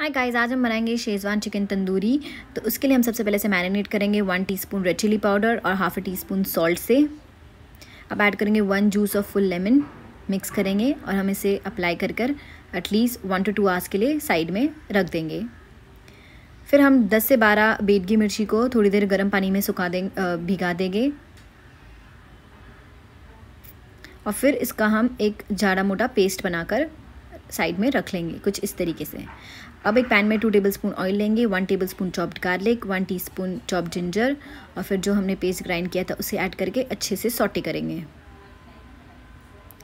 hi guys आज हम बनाएंगे शेज़वान चिकन तंदूरी तो उसके लिए हम सबसे पहले से मैरिनेट करेंगे one teaspoon red chilli powder और half a teaspoon salt से अब ऐड करेंगे one juice of full lemon mix करेंगे और हम इसे अप्लाई कर कर at least one two two hours के लिए साइड में रख देंगे फिर हम 10 से 12 बेटगी मिर्ची को थोड़ी देर गर्म पानी में सुखा दें भिगा देंगे और फिर इसका हम एक जाड़ा मोटा पेस्ट बनाकर साइड में रख लेंगे कुछ इस तरीके से अब एक पैन में टू टेबल स्पून ऑयल लेंगे one tablespoon chopped garlic one teaspoon chop ginger और फिर जो हमने पेस्ट ग्राइंड किया था उसे ऐड करके अच्छे से सॉटे करेंगे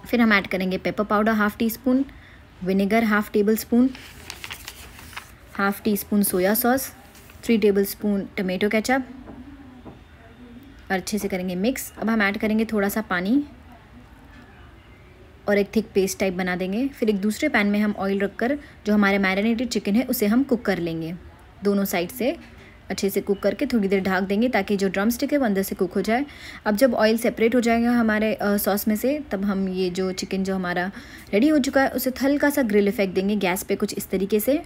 फिर हम ऐड करेंगे pepper powder half teaspoon vinegar half tablespoon half teaspoon soya sauce three tablespoon tomato ketchup और अच्छे से करेंगे मिक्स अब हम ऐड करेंगे थोड़ा सा पानी और एक थिक पेस्ट टाइप बना देंगे फिर एक दूसरे पैन में हम ऑयल रख कर जो हमारे मैरिनेटेड चिकन है उसे हम कुक कर लेंगे दोनों साइड से अच्छे से कुक करके थोड़ी देर ढाक देंगे ताकि जो ड्रम स्टिक है वो अंदर से कुक हो जाए अब जब ऑयल सेपरेट हो जाएगा हमारे सॉस में से तब हम ये जो चिकन जो हमारा रेडी हो चुका है उसे हल्का सा ग्रिल इफेक्ट देंगे गैस पे कुछ इस तरीके से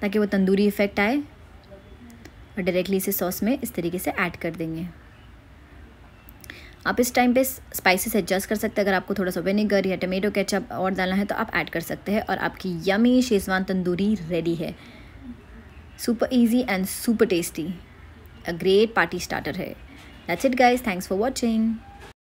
ताकि वो तंदूरी इफेक्ट आए और डायरेक्टली इसे सॉस में इस तरीके से ऐड कर देंगे आप इस टाइम पे स्पाइसेस एडजस्ट कर सकते हैं अगर आपको थोड़ा सा विनेगर या टमेटो केचप और डालना है तो आप ऐड कर सकते हैं और आपकी यमी शेजवान तंदूरी रेडी है super easy and super tasty a great party starter है that's it guys thanks for watching